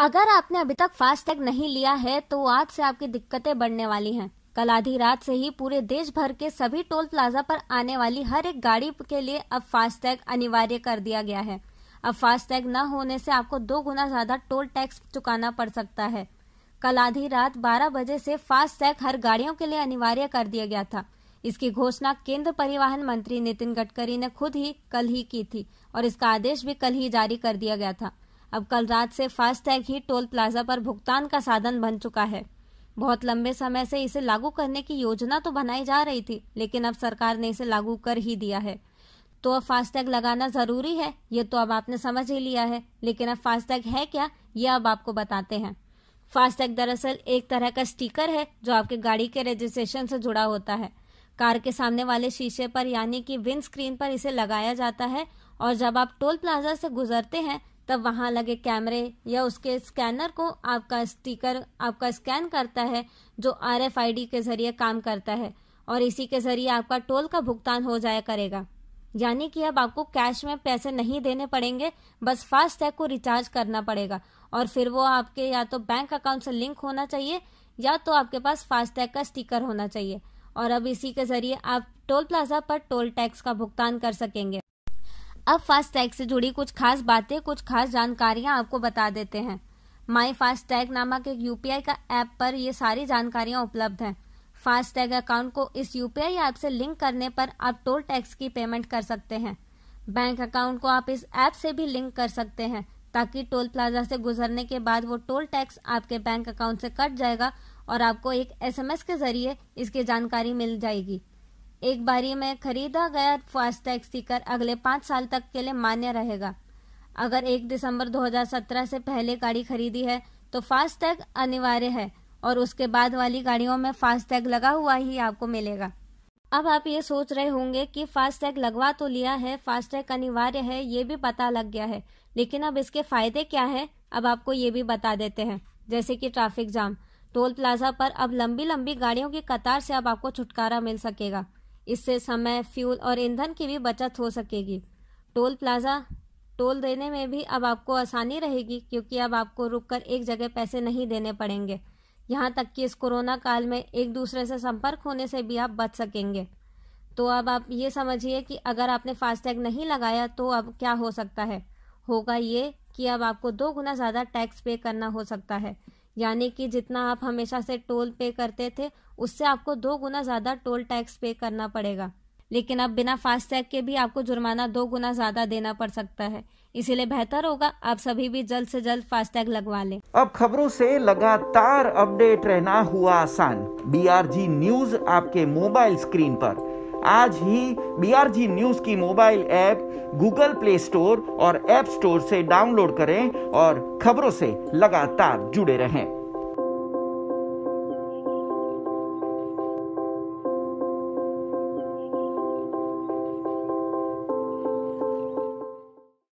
अगर आपने अभी तक फास्टैग नहीं लिया है तो आज से आपकी दिक्कतें बढ़ने वाली हैं कल आधी रात से ही पूरे देश भर के सभी टोल प्लाजा पर आने वाली हर एक गाड़ी के लिए अब फास्टैग अनिवार्य कर दिया गया है अब फास्टैग न होने से आपको दो गुना ज्यादा टोल टैक्स चुकाना पड़ सकता है कल आधी रात 12 बजे से फास्टैग हर गाड़ियों के लिए अनिवार्य कर दिया गया था इसकी घोषणा केंद्र परिवहन मंत्री नितिन गडकरी ने खुद ही कल ही की थी और इसका आदेश भी कल ही जारी कर दिया गया था अब कल रात से फास्टैग ही टोल प्लाजा पर भुगतान का साधन बन चुका है बहुत लंबे समय से इसे लागू करने की योजना तो बनाई जा रही थी लेकिन अब सरकार ने इसे लागू कर ही दिया है तो अब फास्टैग लगाना ज़रूरी है ये तो अब आपने समझ ही लिया है लेकिन अब फास्टैग है क्या ये अब आपको बताते हैं फास्टैग दरअसल एक तरह का स्टिकर है जो आपके गाड़ी के रजिस्ट्रेशन से जुड़ा होता है कार के सामने वाले शीशे पर यानी कि विंड स्क्रीन पर इसे लगाया जाता है और जब आप टोल प्लाजा से गुजरते हैं तब वहां लगे कैमरे या उसके स्कैनर को आपका स्टिकर आपका स्कैन करता है जो आर के ज़रिए काम करता है और इसी के ज़रिए आपका टोल का भुगतान हो जाया करेगा यानी कि अब आपको कैश में पैसे नहीं देने पड़ेंगे बस फास्टैग को रिचार्ज करना पड़ेगा और फिर वो आपके या तो बैंक अकाउंट से लिंक होना चाहिए या तो आपके पास फास्टैग का स्टिकर होना चाहिए और अब इसी के ज़रिए आप टोल प्लाजा पर टोल टैक्स का भुगतान कर सकेंगे अब फास्टैग से जुड़ी कुछ खास बातें कुछ खास जानकारियां आपको बता देते हैं माई फास्टैग नामक एक यूपीआई का ऐप पर ये सारी जानकारियां उपलब्ध हैं फास्टैग अकाउंट को इस यूपीआई ऐप से लिंक करने पर आप टोल टैक्स की पेमेंट कर सकते हैं बैंक अकाउंट को आप इस ऐप से भी लिंक कर सकते हैं ताकि टोल प्लाजा से गुजरने के बाद वो टोल टैक्स आपके बैंक अकाउंट से कट जाएगा और आपको एक एसएमएस के जरिए इसकी जानकारी मिल जाएगी एक बारी में खरीदा गया फास्टैग स्टिकर अगले पाँच साल तक के लिए मान्य रहेगा अगर एक दिसंबर 2017 से पहले गाड़ी खरीदी है तो फास्टैग अनिवार्य है और उसके बाद वाली गाड़ियों में फास्टैग लगा हुआ ही आपको मिलेगा अब आप ये सोच रहे होंगे कि फास्टैग लगवा तो लिया है फास्टैग अनिवार्य है ये भी पता लग गया है लेकिन अब इसके फायदे क्या है अब आपको ये भी बता देते हैं जैसे कि ट्रैफिक जाम टोल प्लाजा पर अब लंबी लंबी गाड़ियों की कतार से अब आपको छुटकारा मिल सकेगा इससे समय फ्यूल और ईंधन की भी बचत हो सकेगी टोल प्लाजा टोल देने में भी अब आपको आसानी रहेगी क्योंकि अब आपको रुककर एक जगह पैसे नहीं देने पड़ेंगे यहाँ तक कि इस कोरोना काल में एक दूसरे से संपर्क होने से भी आप बच सकेंगे तो अब आप ये समझिए कि अगर आपने फास्टैग नहीं लगाया तो अब क्या हो सकता है होगा ये कि अब आपको दो गुना ज़्यादा टैक्स पे करना हो सकता है यानी कि जितना आप हमेशा से टोल पे करते थे उससे आपको दो गुना ज़्यादा टोल टैक्स पे करना पड़ेगा लेकिन अब बिना फास्टैग के भी आपको जुर्माना दो गुना ज़्यादा देना पड़ सकता है इसीलिए बेहतर होगा आप सभी भी जल्द से जल्द फास्टैग लगवा लें अब खबरों से लगातार अपडेट रहना हुआ आसान बी न्यूज आपके मोबाइल स्क्रीन पर आज ही बीआरजी न्यूज की mobile app Google Play Store और ऐप स्टोर से डाउनलोड करें और खबरों से लगातार जुड़े रहें